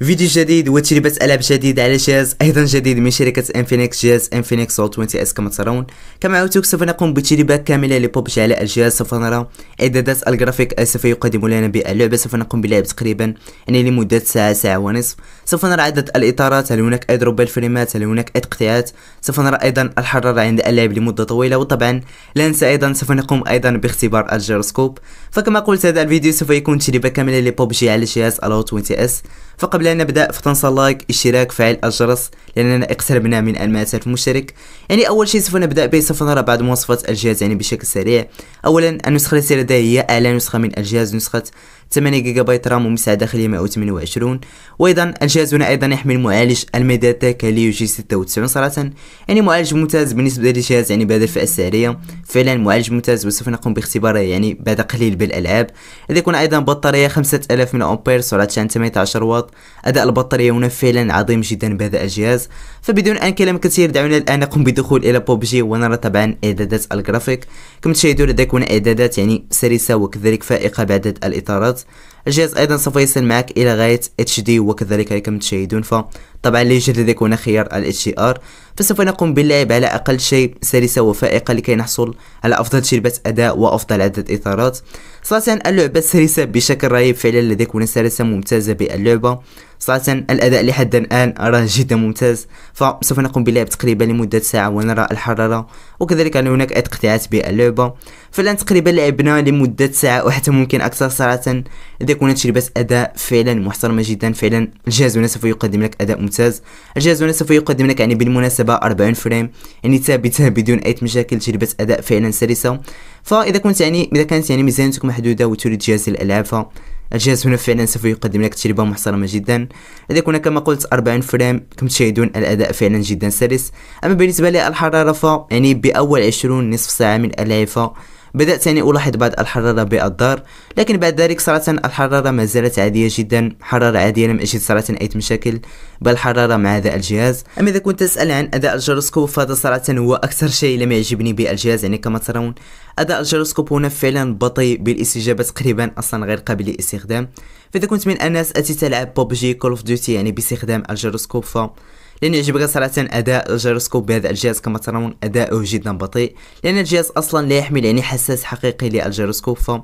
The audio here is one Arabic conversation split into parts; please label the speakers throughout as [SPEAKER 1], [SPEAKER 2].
[SPEAKER 1] فيديو جديد وتجربة ألعاب جديدة على جهاز أيضا جديد من شركة انفينكس جهاز انفينكس سول 20 اس كما ترون كما عودتك سوف نقوم بتجربة كاملة لبوبجي على الجهاز سوف نرى إعدادات الجرافيك سوف يقدم لنا باللعبة سوف نقوم بلعب تقريبا يعني لمدة ساعة ساعة ونصف سوف نرى عدد الإطارات هل هناك أي دروب الفريمات هل هناك أي تقطيعات سوف نرى أيضا الحرارة عند اللعب لمدة طويلة وطبعا لا ننسى أيضا سوف نقوم أيضا باختبار الجيروسكوب فكما قلت هذا الفيديو سوف يكون تجربة كاملة لبوبج على جهاز الو 20 اس فقبل قبل أن نبدأ فتنسى لايك اشتراك فعل الجرس لأننا اقتربنا من المئتين مشترك يعني أول شيء سوف نبدأ به سوف نرى بعض مواصفات الجهاز يعني بشكل سريع أولا النسخة التي لدي هي أعلى نسخة من الجهاز نسخة 8 جيجا بايت رام ومساحة داخلية 128 وأيضا الجهاز هنا أيضا يحمل معالج الميداتك ليو جي 96 صراحة يعني معالج ممتاز بالنسبة للجهاز يعني بهذه الفئة السعرية فعلا معالج ممتاز وسوف نقوم باختباره يعني بعد قليل بالألعاب اذا يكون أيضا بطارية 5000 ملي أمبير سرعة 18 واط أداء البطارية هنا فعلا عظيم جدا بهذا الجهاز فبدون أن كلام كثير دعونا الآن نقوم بدخول إلى بوبجي ونرى طبعا إعدادات الجرافيك كما تشاهدون لديك هنا إعدادات يعني سلسة وكذلك فائقة بعدد الإطارات الجهاز أيضا سوف يصل معك إلى غاية HD وكذلك كما تشاهدون ف طبعا ليوجد لديكم خيار ال HDR فسوف نقوم باللعب على أقل شيء سلسة وفائقة لكي نحصل على أفضل تجربة أداء وأفضل عدد اثارات صراحة اللعبة سلسة بشكل رهيب فعلا لديكم سلسة ممتازة باللعبة صراحة الأداء لحد الآن راه جدا ممتاز فسوف نقوم باللعب تقريبا لمدة ساعة ونرى الحرارة وكذلك أن هناك أي باللعبة فالآن تقريبا لعبنا لمدة ساعة وحتى ممكن أكثر صراحة إذا كنا تجربة أداء فعلا محترمة جدا فعلا الجهاز هنا سوف يقدم لك أداء ممتاز الجهاز هنا سوف يقدم لك يعني بالمناسبة 40 فريم يعني ثابتة بدون أي مشاكل تجربة أداء فعلا سلسة فإذا كنت يعني إذا كانت يعني ميزانيتك محدودة وتريد جهاز الألعاب الجهاز هنا فعلا سوف يقدم لك تجربة محترمة جدا لديك هنا كما قلت 40 فريم كما تشاهدون الأداء فعلا جدا سلس أما بالنسبة للحرارة ف يعني بأول 20 نصف ساعة من اللعبة بدأت أن ألاحظ بعض الحرارة بالدار لكن بعد ذلك صراحة الحرارة ما زالت عادية جدا حرارة عادية لم أجد صراحة أي مشاكل بل حرارة مع هذا الجهاز أما إذا كنت تسأل عن أداء الجيروسكوب فهذا صراحة هو أكثر شيء لم يعجبني بالجهاز يعني كما ترون أداء الجيروسكوب هنا فعلا بطيء بالاستجابة تقريبا أصلا غير قابل للاستخدام فإذا كنت من الناس التي تلعب بوبجي كول اوف ديوتي يعني باستخدام الجيروسكوب ف لن يعجبك صراحة أداء الجيروسكوب بهذا الجهاز كما ترون أداؤه جدا بطيء لأن الجهاز أصلا لا يحمل يعني حساس حقيقي للجيروسكوب ف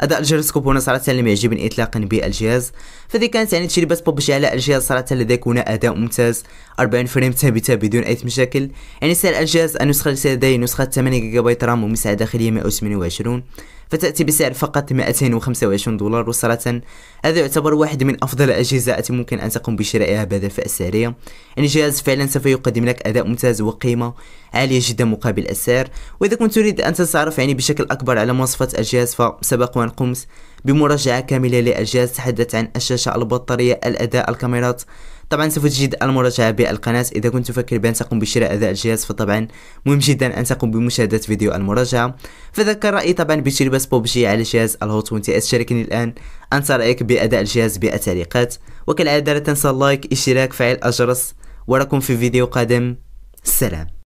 [SPEAKER 1] اداء الجيروسكوب هنا صراحه لم يعجبني اطلاقا بالجهاز فذي كانت يعني تجربه ببجي على الجهاز صراحه لديك هنا اداء ممتاز 40 فريم ثابته بدون اي مشاكل يعني سعر الجهاز النسخه التي لدي نسخه 8 جيجا بايت رام ومساحه داخليه 128 فتأتي بسعر فقط 225 دولار وصراحة هذا يعتبر واحد من أفضل الأجهزة التي ممكن أن تقوم بشرائها بهذا الفئة السعرية يعني جهاز فعلا سوف يقدم لك أداء ممتاز وقيمة عالية جدا مقابل السعر وإذا كنت تريد أن تتعرف يعني بشكل أكبر على مواصفات الجهاز فسبق وأن قمت بمراجعة كاملة للجهاز تحدث عن الشاشة البطارية الأداء الكاميرات طبعا سوف تجد المراجعة بالقناة إذا كنت تفكر بأن تقوم بشراء هذا الجهاز فطبعا مهم جدا أن تقوم بمشاهدة فيديو المراجعة فذكر رأيي طبعا بتجربة بوبجي على جهاز الهوت 20 اس شاركني الآن أنت رأيك بأداء الجهاز بالتعليقات وكالعادة لا تنسى اللايك اشتراك فعل الجرس وراكم في فيديو قادم سلام